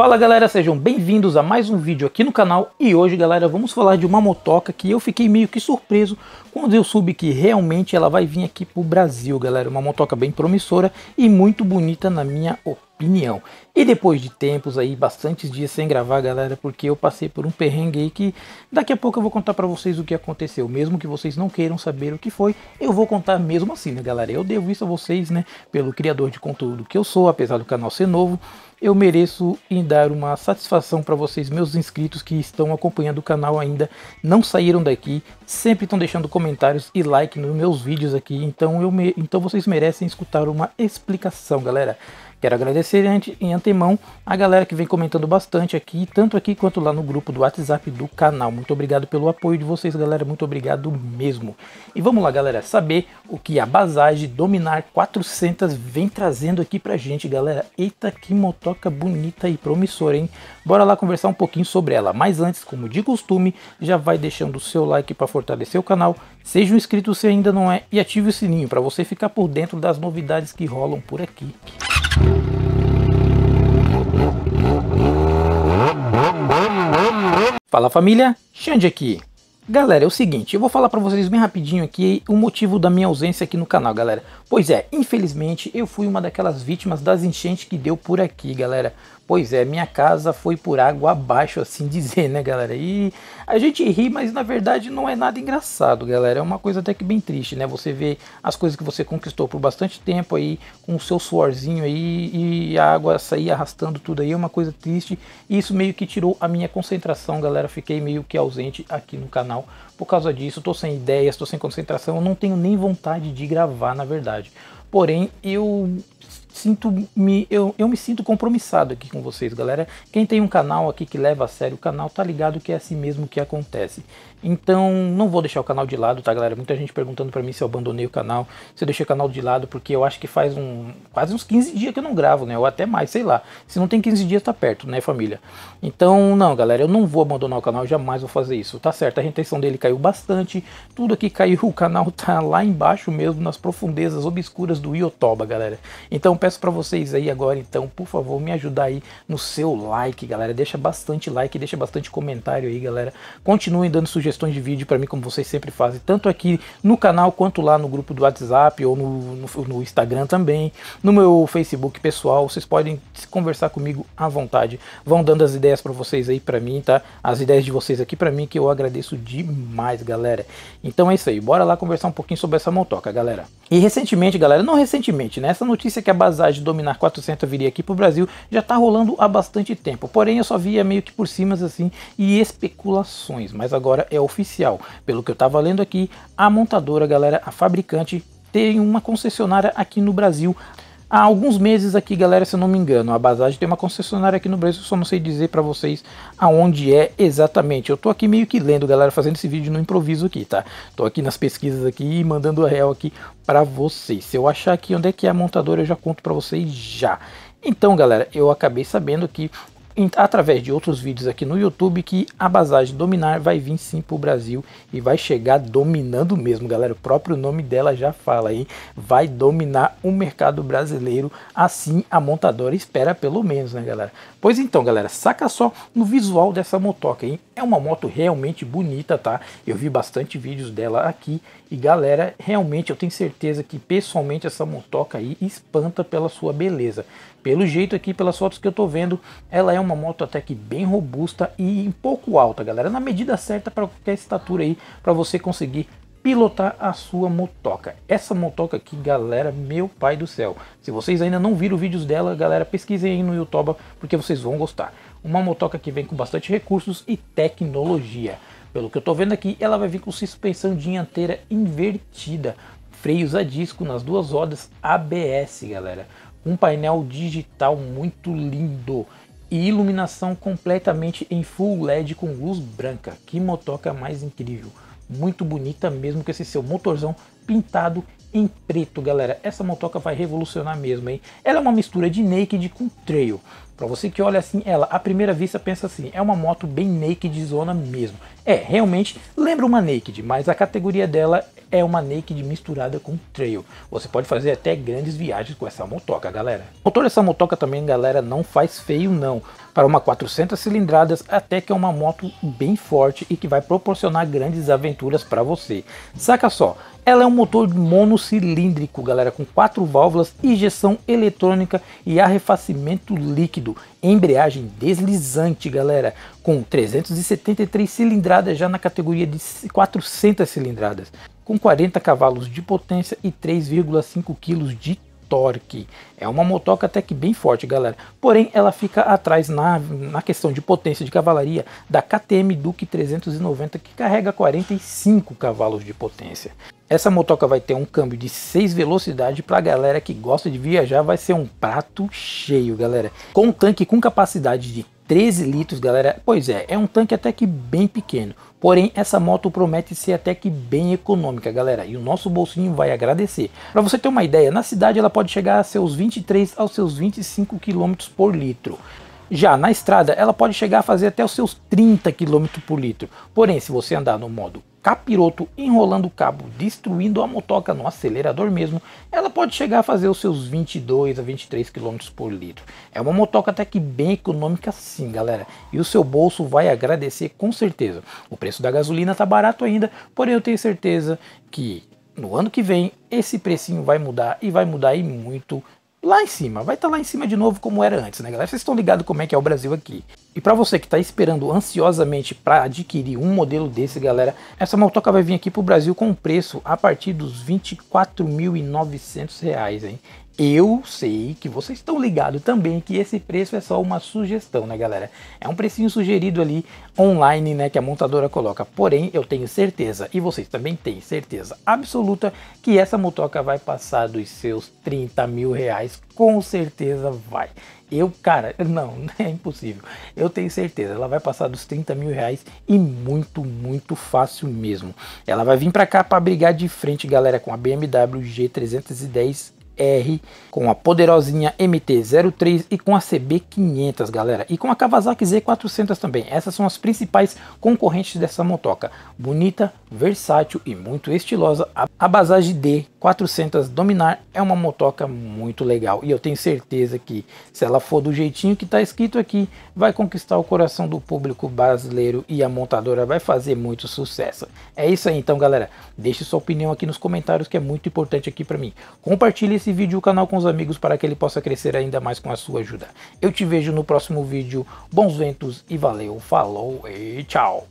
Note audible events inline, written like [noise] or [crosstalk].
Fala galera, sejam bem-vindos a mais um vídeo aqui no canal e hoje galera vamos falar de uma motoca que eu fiquei meio que surpreso quando eu soube que realmente ela vai vir aqui pro Brasil galera, uma motoca bem promissora e muito bonita na minha opinião opinião. E depois de tempos aí, bastantes dias sem gravar, galera, porque eu passei por um perrengue aí que daqui a pouco eu vou contar para vocês o que aconteceu. Mesmo que vocês não queiram saber o que foi, eu vou contar mesmo assim, né, galera? Eu devo isso a vocês, né, pelo criador de conteúdo que eu sou, apesar do canal ser novo eu mereço em dar uma satisfação para vocês, meus inscritos que estão acompanhando o canal ainda, não saíram daqui, sempre estão deixando comentários e like nos meus vídeos aqui, então, eu me... então vocês merecem escutar uma explicação, galera. Quero agradecer em antemão a galera que vem comentando bastante aqui, tanto aqui quanto lá no grupo do WhatsApp do canal. Muito obrigado pelo apoio de vocês, galera. Muito obrigado mesmo. E vamos lá, galera, saber o que a Basage Dominar 400 vem trazendo aqui pra gente, galera. Eita, que motoca bonita e promissora, hein? Bora lá conversar um pouquinho sobre ela. Mas antes, como de costume, já vai deixando o seu like para fortalecer o canal. Seja um inscrito se ainda não é e ative o sininho para você ficar por dentro das novidades que rolam por aqui. Fala família, Xande aqui. Galera, é o seguinte, eu vou falar para vocês bem rapidinho aqui o motivo da minha ausência aqui no canal, galera. Pois é, infelizmente eu fui uma daquelas vítimas das enchentes que deu por aqui, galera. Pois é, minha casa foi por água abaixo, assim [laughs] dizer, né, galera? E a gente ri, mas na verdade não é nada engraçado, galera. É uma coisa até que bem triste, né? Você vê as coisas que você conquistou por bastante tempo aí, com o seu suorzinho aí, e a água sair arrastando tudo aí, é uma coisa triste. E isso meio que tirou a minha concentração, galera. Fiquei meio que ausente aqui no canal por causa disso. Tô sem ideias, tô sem concentração, eu não tenho nem vontade de gravar, na verdade. Porém, eu sinto-me, eu, eu me sinto compromissado aqui com vocês, galera. Quem tem um canal aqui que leva a sério o canal, tá ligado que é assim mesmo que acontece. Então, não vou deixar o canal de lado, tá, galera? Muita gente perguntando para mim se eu abandonei o canal, se eu deixei o canal de lado, porque eu acho que faz um quase uns 15 dias que eu não gravo, né? Ou até mais, sei lá. Se não tem 15 dias, tá perto, né, família? Então, não, galera, eu não vou abandonar o canal, jamais vou fazer isso. Tá certo, a retenção dele caiu bastante, tudo aqui caiu, [laughs] o canal tá lá embaixo mesmo, nas profundezas obscuras do Iotoba, galera. Então, peço para vocês aí agora, então, por favor, me ajudar aí no seu like, galera. Deixa bastante like, deixa bastante comentário aí, galera. Continuem dando sugestões de vídeo para mim, como vocês sempre fazem, tanto aqui no canal quanto lá no grupo do WhatsApp ou no, no, no Instagram também, no meu Facebook pessoal. Vocês podem conversar comigo à vontade. Vão dando as ideias para vocês aí para mim, tá? As ideias de vocês aqui para mim que eu agradeço demais, galera. Então é isso aí. Bora lá conversar um pouquinho sobre essa motoca, galera. E recentemente, galera, não recentemente, né? Essa notícia que base apesar de dominar 400 viria aqui para o Brasil já está rolando há bastante tempo. Porém, eu só via meio que por cima assim e especulações, mas agora é oficial. Pelo que eu estava lendo aqui, a montadora, galera, a fabricante tem uma concessionária aqui no Brasil há alguns meses aqui, galera, se eu não me engano. A Basage tem uma concessionária aqui no Brasil, só não sei dizer para vocês aonde é exatamente. Eu tô aqui meio que lendo, galera, fazendo esse vídeo no improviso aqui, tá? Tô aqui nas pesquisas aqui e mandando a real aqui para vocês. Se eu achar aqui onde é que é a montadora, eu já conto para vocês já. Então, galera, eu acabei sabendo que através de outros vídeos aqui no YouTube que a Basagem Dominar vai vir sim para o Brasil e vai chegar dominando mesmo, galera. O próprio nome dela já fala aí, vai dominar o mercado brasileiro, assim a montadora espera pelo menos, né, galera? Pois então, galera, saca só no visual dessa motoca, hein? É uma moto realmente bonita, tá? Eu vi bastante vídeos dela aqui e, galera, realmente eu tenho certeza que pessoalmente essa motoca aí espanta pela sua beleza. Pelo jeito aqui, pelas fotos que eu tô vendo, ela é uma uma moto até que bem robusta e um pouco alta, galera, na medida certa para qualquer estatura aí, para você conseguir pilotar a sua motoca. Essa motoca aqui, galera, meu pai do céu. Se vocês ainda não viram vídeos dela, galera, pesquisem aí no YouTube porque vocês vão gostar. Uma motoca que vem com bastante recursos e tecnologia. Pelo que eu tô vendo aqui, ela vai vir com suspensão dianteira invertida, freios a disco nas duas rodas ABS, galera. Um painel digital muito lindo e iluminação completamente em full LED com luz branca. Que motoca mais incrível! Muito bonita mesmo com esse seu motorzão pintado em preto, galera. Essa motoca vai revolucionar mesmo, hein? Ela é uma mistura de naked com trail. Para você que olha assim, ela à primeira vista pensa assim, é uma moto bem naked zona mesmo. É, realmente lembra uma naked, mas a categoria dela é uma naked misturada com trail. Você pode fazer até grandes viagens com essa motoca, galera. O motor dessa motoca também, galera, não faz feio não. Para uma 400 cilindradas, até que é uma moto bem forte e que vai proporcionar grandes aventuras para você. Saca só, ela é um motor monocilíndrico, galera, com quatro válvulas, injeção eletrônica e arrefacimento líquido Embreagem deslizante, galera, com 373 cilindradas já na categoria de 400 cilindradas, com 40 cavalos de potência e 3,5 kg de torque. É uma motoca até que bem forte, galera. Porém, ela fica atrás na, na questão de potência de cavalaria da KTM Duke 390, que carrega 45 cavalos de potência. Essa motoca vai ter um câmbio de 6 velocidades para a galera que gosta de viajar, vai ser um prato cheio, galera. Com um tanque com capacidade de 13 litros, galera. Pois é, é um tanque até que bem pequeno. Porém, essa moto promete ser até que bem econômica, galera, e o nosso bolsinho vai agradecer. Para você ter uma ideia, na cidade ela pode chegar a seus 23 aos seus 25 km por litro. Já na estrada, ela pode chegar a fazer até os seus 30 km por litro. Porém, se você andar no modo capiroto enrolando o cabo, destruindo a motoca no acelerador mesmo, ela pode chegar a fazer os seus 22 a 23 km por litro. É uma motoca até que bem econômica sim, galera, e o seu bolso vai agradecer com certeza. O preço da gasolina tá barato ainda, porém eu tenho certeza que no ano que vem esse precinho vai mudar e vai mudar e muito lá em cima. Vai estar tá lá em cima de novo como era antes, né, galera? Vocês estão ligados como é que é o Brasil aqui. E para você que está esperando ansiosamente para adquirir um modelo desse, galera, essa motoca vai vir aqui para o Brasil com um preço a partir dos R$ 24.900, hein? Eu sei que vocês estão ligados também que esse preço é só uma sugestão, né, galera? É um precinho sugerido ali online, né, que a montadora coloca. Porém, eu tenho certeza, e vocês também têm certeza absoluta, que essa motoca vai passar dos seus 30 mil reais. Com certeza vai. Eu, cara, [laughs] não, [laughs] é impossível. Eu tenho certeza, ela vai passar dos 30 mil reais e muito, muito fácil mesmo. Ela vai vir para cá para brigar de frente, galera, com a BMW G310 R, com a poderosinha MT-03 e com a CB500, galera. E com a Kawasaki Z400 também. Essas são as principais concorrentes dessa motoca. Bonita, versátil e muito estilosa. A, a Basage D 400 Dominar é uma motoca muito legal e eu tenho certeza que se ela for do jeitinho que está escrito aqui, vai conquistar o coração do público brasileiro e a montadora vai fazer muito sucesso. É isso aí então galera, deixe sua opinião aqui nos comentários que é muito importante aqui para mim. Compartilhe esse vídeo e o canal com os amigos para que ele possa crescer ainda mais com a sua ajuda. Eu te vejo no próximo vídeo, bons ventos e valeu, falou e tchau!